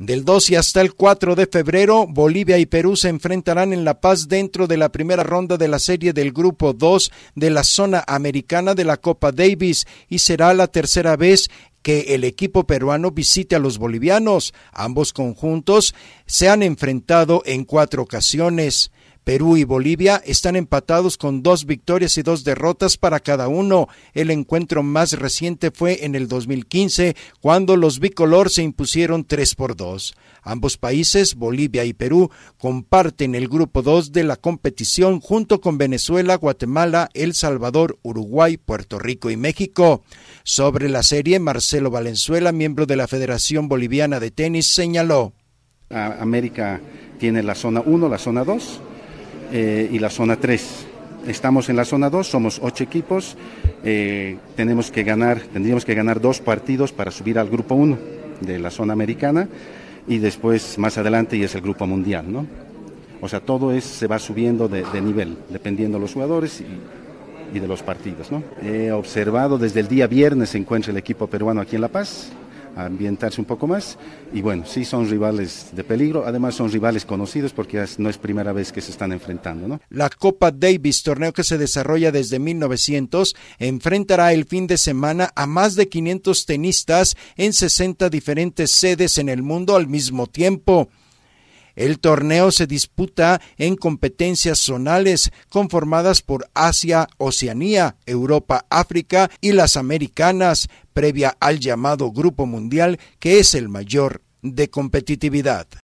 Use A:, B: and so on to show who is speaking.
A: Del y hasta el 4 de febrero, Bolivia y Perú se enfrentarán en La Paz dentro de la primera ronda de la serie del Grupo 2 de la zona americana de la Copa Davis y será la tercera vez que el equipo peruano visite a los bolivianos. Ambos conjuntos se han enfrentado en cuatro ocasiones. Perú y Bolivia están empatados con dos victorias y dos derrotas para cada uno. El encuentro más reciente fue en el 2015, cuando los bicolor se impusieron 3 por 2. Ambos países, Bolivia y Perú, comparten el grupo 2 de la competición junto con Venezuela, Guatemala, El Salvador, Uruguay, Puerto Rico y México. Sobre la serie, Marcelo Valenzuela, miembro de la Federación Boliviana de Tenis,
B: señaló. América tiene la zona 1, la zona 2 eh, y la zona 3. Estamos en la zona 2, somos 8 equipos, eh, tenemos que ganar, tendríamos que ganar dos partidos para subir al grupo 1 de la zona americana y después más adelante y es el grupo mundial, ¿no? O sea, todo es, se va subiendo de, nivel, dependiendo de los jugadores y, y de los partidos. ¿no? He observado desde el día viernes se encuentra el equipo peruano aquí en La Paz, a ambientarse un poco más. Y bueno, sí son rivales de peligro, además son rivales conocidos porque no es primera vez que se están enfrentando. ¿no? La Copa Davis, torneo que se desarrolla desde 1900, enfrentará el fin de
A: semana a más de 500 tenistas en 60 diferentes sedes en el mundo al mismo tiempo. El torneo se disputa en competencias zonales conformadas por Asia, Oceanía, Europa, África y las Americanas, previa al llamado Grupo Mundial, que es el mayor de competitividad.